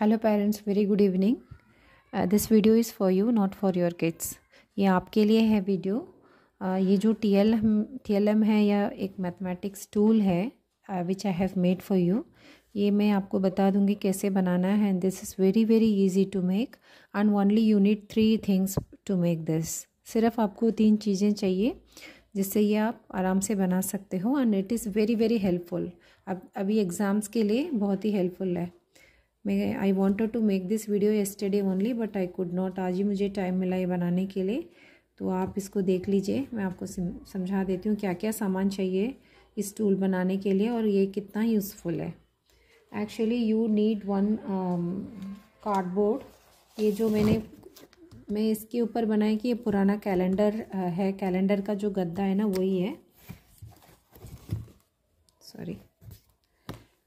hello parents very good evening this video is for you not for your kids ये आपके लिए है video uh, ये जो T L T L M है या एक मैथमेटिक्स टूल है which I have made for you ये मैं आपको बता दूंगी कैसे बनाना है and this is very very easy to make and only you need three things to make this सिर्फ आपको तीन चीज़ें चाहिए जिससे ये आप आराम से बना सकते हो and it is very very helpful अब अभी एग्ज़ाम्स के लिए बहुत ही हेल्पफुल है मैं I wanted to make this video yesterday only but I could not आज ही मुझे टाइम मिला ये बनाने के लिए तो आप इसको देख लीजिए मैं आपको समझा देती हूँ क्या क्या सामान चाहिए इस टूल बनाने के लिए और ये कितना यूज़फुल है actually you need one cardboard ये जो मैंने मैं इसके ऊपर बनाया कि ये पुराना कैलेंडर uh, है कैलेंडर का जो गद्दा है ना वही है सॉरी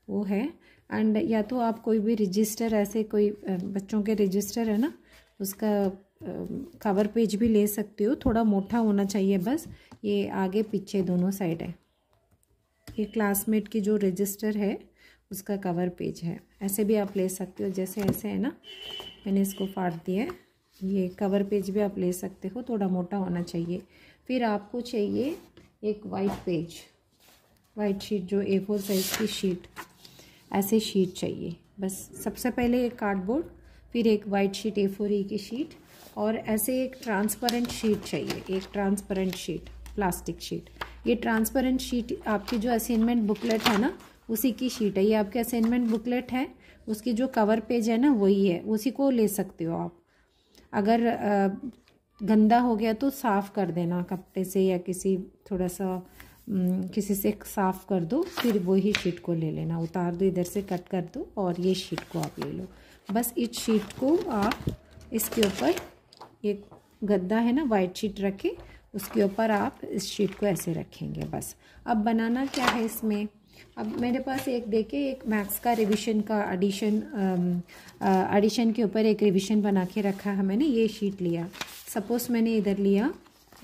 वो है एंड या तो आप कोई भी रजिस्टर ऐसे कोई बच्चों के रजिस्टर है ना उसका कवर पेज भी ले सकते हो थोड़ा मोटा होना चाहिए बस ये आगे पीछे दोनों साइड है ये क्लासमेट की जो रजिस्टर है उसका कवर पेज है ऐसे भी आप ले सकते हो जैसे ऐसे है ना मैंने इसको फाड़ दिया है ये कवर पेज भी आप ले सकते हो थोड़ा मोटा होना चाहिए फिर आपको चाहिए एक वाइट पेज वाइट शीट जो ए फोर साइज़ की शीट ऐसे शीट चाहिए बस सबसे पहले एक कार्डबोर्ड फिर एक वाइट शीट ए फोर ई की शीट और ऐसे एक ट्रांसपेरेंट शीट चाहिए एक ट्रांसपेरेंट शीट प्लास्टिक शीट ये ट्रांसपेरेंट शीट आपकी जो असाइनमेंट बुकलेट है ना उसी की शीट है ये आपके असाइनमेंट बुकलेट है उसकी जो कवर पेज है ना वही है उसी को ले सकते हो आप अगर गंदा हो गया तो साफ़ कर देना कपड़े से या किसी थोड़ा सा हम्म, किसी से साफ़ कर दो फिर वही शीट को ले लेना उतार दो इधर से कट कर दो और ये शीट को आप ले लो बस इस शीट को आप इसके ऊपर एक गद्दा है ना वाइट शीट रखें उसके ऊपर आप इस शीट को ऐसे रखेंगे बस अब बनाना क्या है इसमें अब मेरे पास एक देखे एक मैथ्स का रिविशन का एडिशन एडिशन um, uh, के ऊपर एक रिविशन बना के रखा है मैंने ये शीट लिया सपोज़ मैंने इधर लिया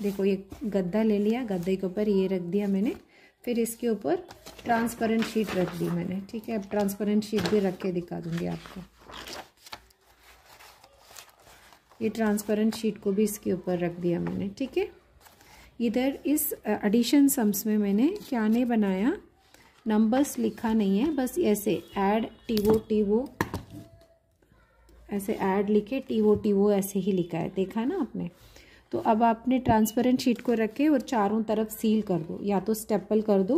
देखो ये गद्दा ले लिया गद्दे के ऊपर ये रख दिया मैंने फिर इसके ऊपर ट्रांसपेरेंट शीट रख दी मैंने ठीक है अब ट्रांसपेरेंट शीट भी रख के दिखा दूंगी आपको ये ट्रांसपेरेंट शीट को भी इसके ऊपर रख दिया मैंने ठीक है इधर इस एडिशन सम्स में मैंने क्या नहीं बनाया नंबर्स लिखा नहीं है बस ऐसे ऐड टी वो टी वो ऐसे ऐड लिखे टी वो टी वो ऐसे ही लिखा है देखा ना आपने तो अब आपने ट्रांसपेरेंट शीट को रखे और चारों तरफ सील कर दो या तो स्टेपल कर दो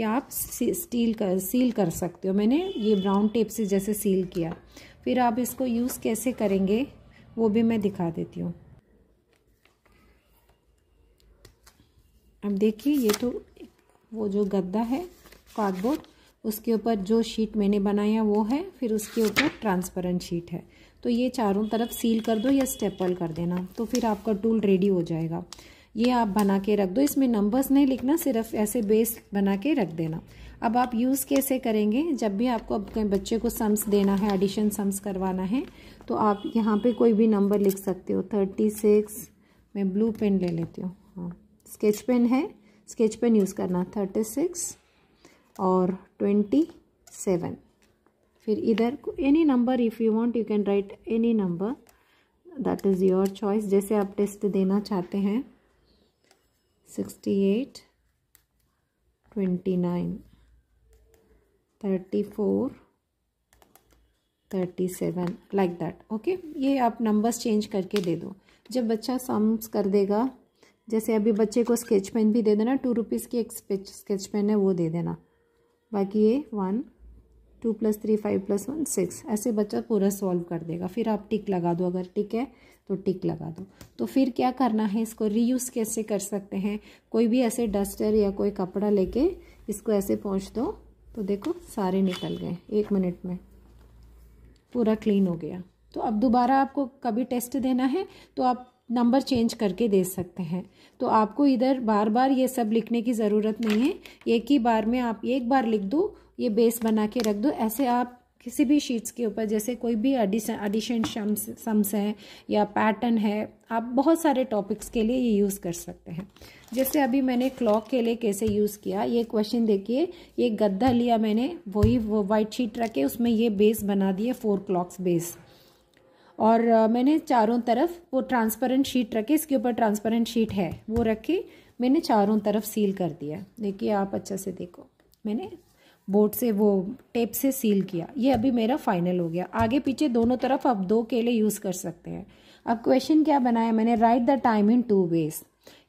या आप स्टील कर सील कर सकते हो मैंने ये ब्राउन टेप से जैसे सील किया फिर आप इसको यूज़ कैसे करेंगे वो भी मैं दिखा देती हूँ अब देखिए ये तो वो जो गद्दा है कार्डबोर्ड उसके ऊपर जो शीट मैंने बनाया वो है फिर उसके ऊपर ट्रांसपेरेंट शीट है तो ये चारों तरफ सील कर दो या स्टेपल कर देना तो फिर आपका टूल रेडी हो जाएगा ये आप बना के रख दो इसमें नंबर्स नहीं लिखना सिर्फ ऐसे बेस बना के रख देना अब आप यूज़ कैसे करेंगे जब भी आपको अपने बच्चे को सम्स देना है एडिशन सम्स करवाना है तो आप यहाँ पे कोई भी नंबर लिख सकते हो थर्टी सिक्स मैं ब्लू पेन ले लेती हूँ हाँ स्केच पेन है स्केच पेन यूज़ करना थर्टी सिक्स और ट्वेंटी सेवन फिर इधर any number if you want you can write any number that is your choice जैसे आप टेस्ट देना चाहते हैं sixty eight twenty nine thirty four thirty seven like that okay ये आप नंबर्स चेंज करके दे दो जब बच्चा सम्स कर देगा जैसे अभी बच्चे को स्केच पेन भी दे देना टू रुपीज़ की एक स्केच पेन है वो दे देना बाकी ये one two plus three five plus one six ऐसे बच्चा पूरा सॉल्व कर देगा फिर आप टिक लगा दो अगर टिक है तो टिक लगा दो तो फिर क्या करना है इसको रीयूज़ कैसे कर सकते हैं कोई भी ऐसे डस्टर या कोई कपड़ा लेके इसको ऐसे पहुँच दो तो देखो सारे निकल गए एक मिनट में पूरा क्लीन हो गया तो अब दोबारा आपको कभी टेस्ट देना है तो आप नंबर चेंज करके दे सकते हैं तो आपको इधर बार बार ये सब लिखने की ज़रूरत नहीं है एक ही बार में आप एक बार लिख दो ये बेस बना के रख दो ऐसे आप किसी भी शीट्स के ऊपर जैसे कोई भी एडिशन एडिशन शम्स सम्स हैं या पैटर्न है आप बहुत सारे टॉपिक्स के लिए ये यूज़ कर सकते हैं जैसे अभी मैंने क्लॉक के लिए कैसे यूज़ किया ये क्वेश्चन देखिए ये गद्दा लिया मैंने वही वो वाइट शीट रखे उसमें ये बेस बना दिए फोर क्लॉक्स बेस और मैंने चारों तरफ वो ट्रांसपेरेंट शीट रखे इसके ऊपर ट्रांसपेरेंट शीट है वो रखी मैंने चारों तरफ सील कर दिया देखिए आप अच्छा से देखो मैंने बोर्ड से वो टेप से सील किया ये अभी मेरा फाइनल हो गया आगे पीछे दोनों तरफ आप दो केले यूज़ कर सकते हैं अब क्वेश्चन क्या बनाया मैंने write the time in two ways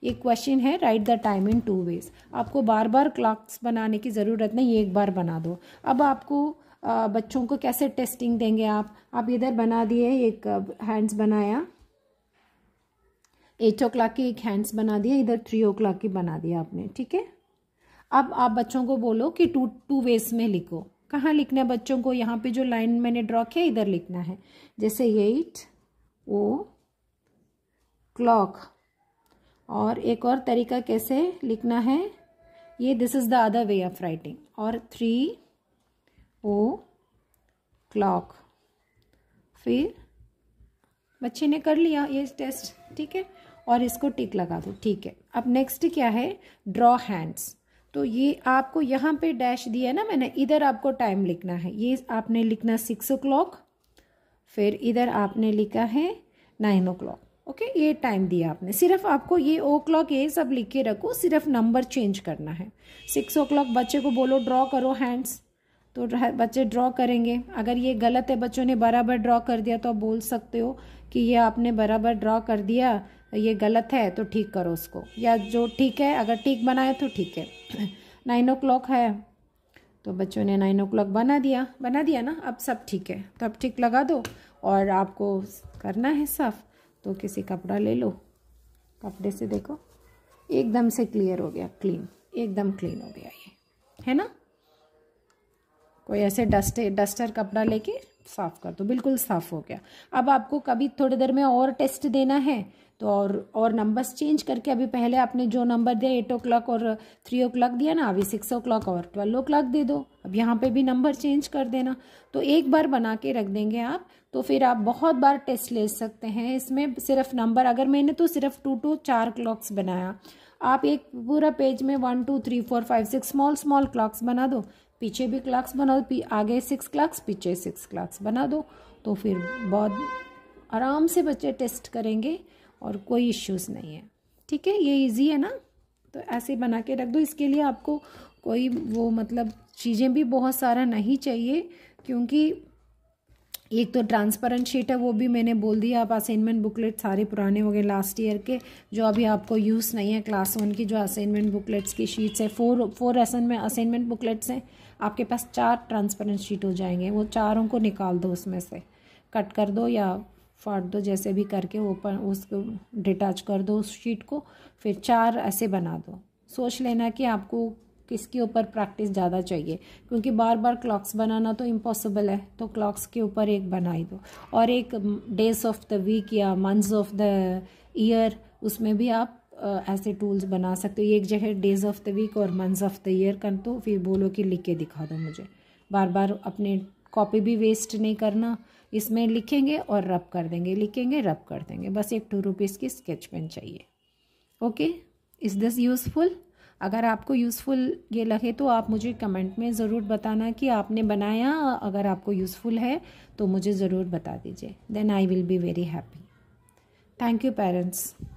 ये क्वेश्चन है write the time in two ways आपको बार बार क्लॉक्स बनाने की ज़रूरत नहीं ये एक बार बना दो अब आपको आ, बच्चों को कैसे टेस्टिंग देंगे आप आप इधर बना दिए एक हैंड्स बनाया एट ओ क्लाक की एक हैंड्स बना दिया इधर थ्री ओ क्लाक की बना दिया आपने ठीक है अब आप बच्चों को बोलो कि टू टू वेज में लिखो कहाँ लिखना है बच्चों को यहाँ पे जो लाइन मैंने ड्रॉ किया इधर लिखना है जैसे एट ओ क्लॉक और एक और तरीका कैसे लिखना है ये this is the other way of writing और थ्री ओ क्लॉक फिर बच्चे ने कर लिया ये टेस्ट ठीक है और इसको टिक लगा दो ठीक है अब नेक्स्ट क्या है ड्रॉ हैंड्स तो ये आपको यहाँ पे डैश दिया है ना मैंने इधर आपको टाइम लिखना है ये आपने लिखना सिक्स ओ क्लॉक फिर इधर आपने लिखा है नाइन ओ क्लॉक ओके ये टाइम दिया आपने सिर्फ आपको ये ओ क्लॉक ये सब लिख के रखो सिर्फ नंबर चेंज करना है सिक्स ओ क्लॉक बच्चे को बोलो ड्रॉ करो हैंड्स तो बच्चे ड्रॉ करेंगे अगर ये गलत है बच्चों ने बराबर ड्रॉ कर दिया तो आप बोल सकते हो कि ये आपने बराबर ड्रॉ कर दिया ये गलत है तो ठीक करो उसको या जो ठीक है अगर ठीक बनाए तो ठीक है नाइन ओ है तो बच्चों ने नाइन ओ बना दिया बना दिया ना अब सब ठीक है तो अब ठीक लगा दो और आपको करना है साफ तो किसी कपड़ा ले लो कपड़े से देखो एकदम से क्लियर हो गया क्लीन एकदम क्लीन हो गया ये है ना कोई ऐसे डस्टे डस्टर कपड़ा लेके साफ़ कर दो बिल्कुल साफ़ हो गया अब आपको कभी थोड़ी देर में और टेस्ट देना है तो और और नंबर्स चेंज करके अभी पहले आपने जो नंबर दिया एट ओ क्लॉक और थ्री ओ क्लॉक दिया ना अभी सिक्स ओ क्लॉक और ट्वेल्व ओ क्लॉक दे दो अब यहाँ पे भी नंबर चेंज कर देना तो एक बार बना के रख देंगे आप तो फिर आप बहुत बार टेस्ट ले सकते हैं इसमें सिर्फ नंबर अगर मैंने तो सिर्फ टू टू चार क्लॉक्स बनाया आप एक पूरा पेज में one two three four five six small small clocks बना दो पीछे भी क्लर्क्स बना दो आगे सिक्स क्लर्क्स पीछे सिक्स क्लर्क्स बना दो तो फिर बहुत आराम से बच्चे टेस्ट करेंगे और कोई इश्यूज़ नहीं है ठीक है ये इजी है ना तो ऐसे बना के रख दो इसके लिए आपको कोई वो मतलब चीज़ें भी बहुत सारा नहीं चाहिए क्योंकि एक तो ट्रांसपेरेंट शीट है वो भी मैंने बोल दिया आप असाइनमेंट बुकलेट सारे पुराने हो गए लास्ट ईयर के जो अभी आपको यूज़ नहीं है क्लास वन की जो असाइनमेंट बुकलेट्स की शीट्स है four four assignment assignment booklets हैं आपके पास चार ट्रांसपेरेंट शीट हो जाएंगे वो चारों को निकाल दो उसमें से कट कर दो या फाड़ दो जैसे भी करके ओपन उसको डिटैच कर दो उस शीट को फिर चार ऐसे बना दो सोच लेना कि आपको किसके ऊपर प्रैक्टिस ज़्यादा चाहिए क्योंकि बार बार क्लॉक्स बनाना तो इम्पॉसिबल है तो क्लॉक्स के ऊपर एक बना ही दो और एक डेज ऑफ द वीक या मंथ्स ऑफ द ईयर उसमें भी आप ऐसे टूल्स बना सकते हो एक जगह डेज ऑफ द वीक और मंथ्स ऑफ द ईयर कर दो फिर बोलो कि लिख के दिखा दो मुझे बार बार अपने कॉपी भी वेस्ट नहीं करना इसमें लिखेंगे और रब कर देंगे लिखेंगे रब कर देंगे बस एक टू रुपीज़ की स्केच पेन चाहिए ओके इज़ दिस यूज़फुल अगर आपको यूज़फुल ये लगे तो आप मुझे कमेंट में ज़रूर बताना कि आपने बनाया अगर आपको यूज़फुल है तो मुझे ज़रूर बता दीजिए then I will be very happy thank you parents